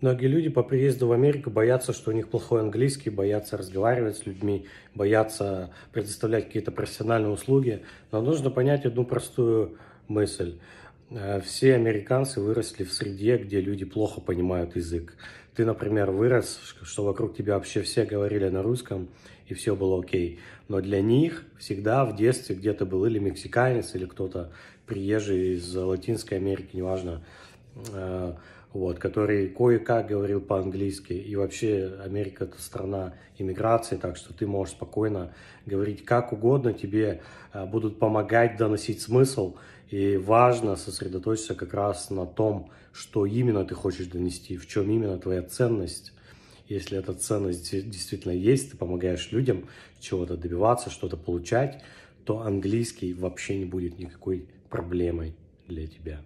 Многие люди по приезду в Америку боятся, что у них плохой английский, боятся разговаривать с людьми, боятся предоставлять какие-то профессиональные услуги. Но нужно понять одну простую мысль. Э, все американцы выросли в среде, где люди плохо понимают язык. Ты, например, вырос, что вокруг тебя вообще все говорили на русском, и все было окей. Но для них всегда в детстве где-то был или мексиканец, или кто-то приезжий из Латинской Америки, неважно, э, вот, который кое-как говорил по-английски. И вообще Америка – это страна иммиграции, так что ты можешь спокойно говорить как угодно, тебе а, будут помогать доносить смысл. И важно сосредоточиться как раз на том, что именно ты хочешь донести, в чем именно твоя ценность. Если эта ценность действительно есть, ты помогаешь людям чего-то добиваться, что-то получать, то английский вообще не будет никакой проблемой для тебя.